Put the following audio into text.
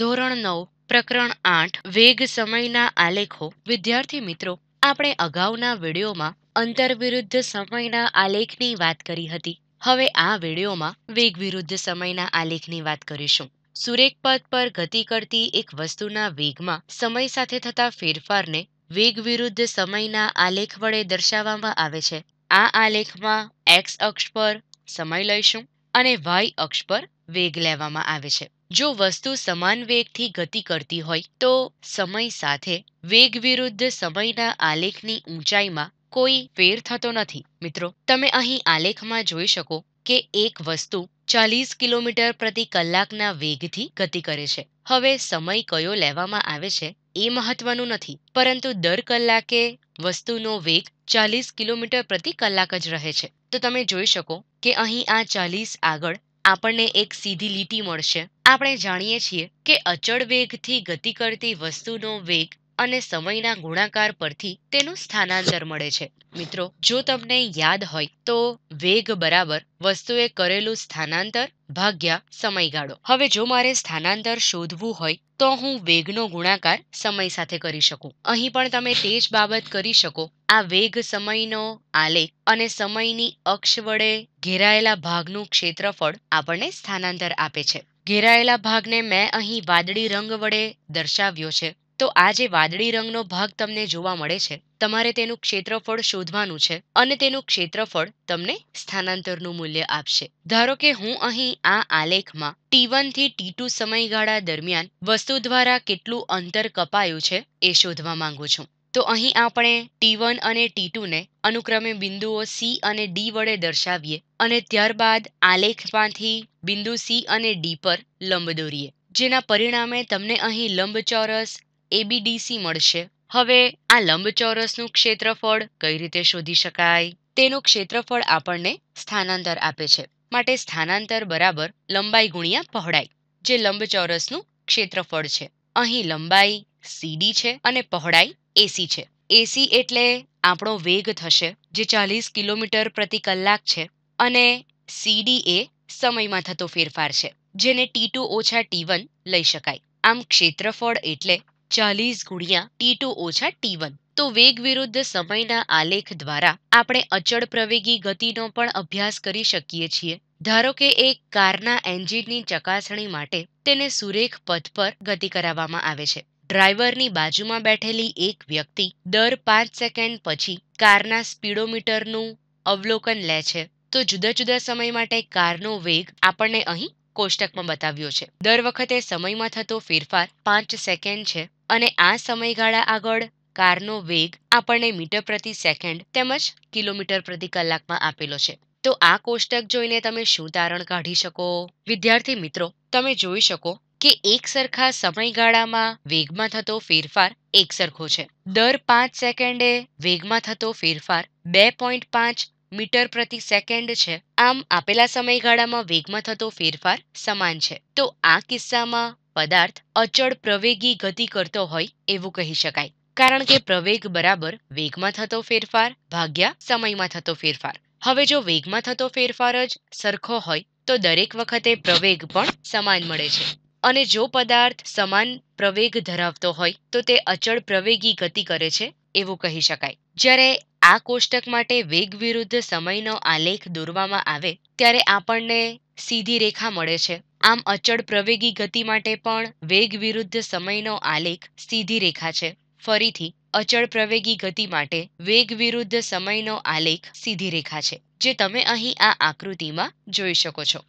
ધોરણ નવ પ્રકરણ આઠ વેગ સમયના આલેખો વિદ્યાર્થી મિત્રો આપણે અગાઉના વિડીયોમાં અંતર વિરુદ્ધ સમયના આલેખની વાત કરી હતી હવે આ વિડીયોમાં વેગ વિરુદ્ધ સમયના આલેખની વાત કરીશું સુરેખ પથ પર ગતિ કરતી એક વસ્તુના વેગમાં સમય સાથે થતા ફેરફારને વેગ વિરુદ્ધ સમયના આલેખ વડે દર્શાવવામાં આવે છે આ આલેખમાં એક્સ અક્ષ પર સમય લઈશું અને વાય અક્ષ પર વેગ લેવામાં આવે છે જો વસ્તુ સમાન વેગથી ગતિ કરતી હોય તો સમય સાથે વેગ વિરુદ્ધ સમયના આલેખની ઊંચાઈમાં કોઈ ફેર થતો નથી મિત્રો તમે અહીં આલેખમાં જોઈ શકો કે એક વસ્તુ ચાલીસ કિલોમીટર પ્રતિ કલાકના વેગથી ગતિ કરે છે હવે સમય કયો લેવામાં આવે છે એ મહત્વનું નથી પરંતુ દર કલાકે વસ્તુનો વેગ ચાલીસ કિલોમીટર પ્રતિ કલાક જ રહે છે તો તમે જોઈ શકો કે અહીં આ ચાલીસ આગળ આપણને એક સીધી લીટી મળશે આપણે જાણીએ છીએ કે અચળ વેગથી ગતિ કરતી વસ્તુનો વેગ અને સમયના ગુણાકાર પરથી તેનું સ્થાનાંતર મળે છે મિત્રો જો તમને યાદ હોય તો વેગ બરાબર વસ્તુએ કરેલું સ્થાનાંતર ભાગ્યા સમયગાળો હવે જો મારે સ્થાનાંતર શોધવું હોય તો હું વેગનો ગુણાકાર સમય સાથે કરી શકું અહીં પણ તમે તે જ બાબત કરી શકો આ વેગ સમયનો આલેખ અને સમયની અક્ષ વડે ઘેરાયેલા ભાગનું ક્ષેત્રફળ આપણને સ્થાનાંતર આપે છે ઘેરાયેલા ભાગને મેં અહીં વાદળી રંગ વડે દર્શાવ્યો છે તો આ જે વાદળી રંગનો ભાગ તમને જોવા મળે છે તમારે તેનું ક્ષેત્રફળ શોધવાનું છે અને તેનું ક્ષેત્રફળ તમને સ્થાનાંતરનું મૂલ્ય આપશે ધારો કે હું અહીં આ આલેખમાં ટી વનથી ટી ટુ સમયગાળા દરમિયાન વસ્તુ દ્વારા કેટલું અંતર કપાયું છે એ શોધવા માંગુ છું તો અહીં આપણે ટી વન અને ટી ટુને અનુક્રમે બિંદુઓ સી અને ડી વડે દર્શાવીએ અને ત્યારબાદ આલેખમાંથી બિંદુ સી અને ડી પર લંબ દોરીએ જેના પરિણામે તમને અહીં લંબચોરસ એબીડીસી મળશે હવે આ લંબચોરસનું ક્ષેત્રફળ કઈ રીતે શોધી શકાય તેનું ક્ષેત્રફળ આપણને સ્થાનાંતર આપે છે માટે સ્થાનાંતર બરાબર લંબાઈ ગુણ્યા પહોળાઈ જે લંબચોરસનું ક્ષેત્રફળ છે અહીં લંબાઈ સીડી છે અને પહોળાઈ એસી છે એસી એટલે આપણો વેગ થશે જે ચાલીસ કિલોમીટર પ્રતિ કલાક છે અને સીડી એ સમયમાં થતો ફેરફાર છે જેને ટી ટુ ઓછા ટી વન લઈ શકાય આમ ક્ષેત્રફળ એટલે ચાલીસ ગુણ્યા ટી ટુ ઓછા ટી વન તો વેગ વિરુદ્ધ સમયના આલેખ દ્વારા આપણે અચળ પ્રવેગી ગતિનો પણ અભ્યાસ કરી શકીએ છીએ ધારો કે એક કારના એન્જિનની ચકાસણી માટે તેને સુરેખ પથ પર ગતિ કરાવવામાં આવે છે ડ્રાઈવરની બાજુમાં બેઠેલી એક વ્યક્તિ દર પાંચ સેકન્ડ પછી કારના સ્પીડોમીટરનું અવલોકન લે છે તો જુદા જુદા સમય માટે કારનો વેગ આપણને અહીં કોષ્ટકમાં બતાવ્યો છે દર વખતે સમયમાં થતો ફેરફાર પાંચ સેકન્ડ છે અને આ સમયગાળા આગળ કારનો વેગ આપણને મીટર પ્રતિ સેકન્ડ તેમજ કિલોમીટર પ્રતિ કલાકમાં આપેલો છે તો આ કોષ્ટક જોઈને તમે શું તારણ કાઢી શકો વિદ્યાર્થી મિત્રો તમે જોઈ શકો કે એક સરખા સમયગાળામાં વેગમાં થતો ફેરફાર એક સરખો છે દર પાંચ સેકન્ડે વેગમાં થતો ફેરફાર બે પોઈન્ટ પાંચ મીટર પ્રતિ સેકન્ડ છે આમ આપેલા સમયગાળામાં વેગમાં થતો ફેરફાર સમાન છે તો આ કિસ્સામાં પદાર્થ અચળ પ્રવેગી ગતિ કરતો હોય એવું કહી શકાય કારણ કે પ્રવેગ બરાબર વેગમાં થતો ફેરફાર ભાગ્યા સમયમાં થતો ફેરફાર હવે જો વેગમાં થતો ફેરફાર જ સરખો હોય તો દરેક વખતે પ્રવેગ પણ સમાન મળે છે અને જો પદાર્થ સમાન પ્રવેગ ધરાવતો હોય તો તે અચળ પ્રવેગી ગતિ કરે છે એવું કહી શકાય જ્યારે આ કોષ્ટક માટે વેગ વિરુદ્ધ સમયનો આલેખ દોરવામાં આવે ત્યારે આપણને સીધી રેખા મળે છે આમ અચળ પ્રવેગી ગતિ માટે પણ વેગ વિરુદ્ધ સમયનો આલેખ સીધી રેખા છે ફરીથી અચળ પ્રવેગી ગતિ માટે વેગ વિરુદ્ધ સમયનો આલેખ સીધી રેખા છે જે તમે અહીં આ આકૃતિમાં જોઈ શકો છો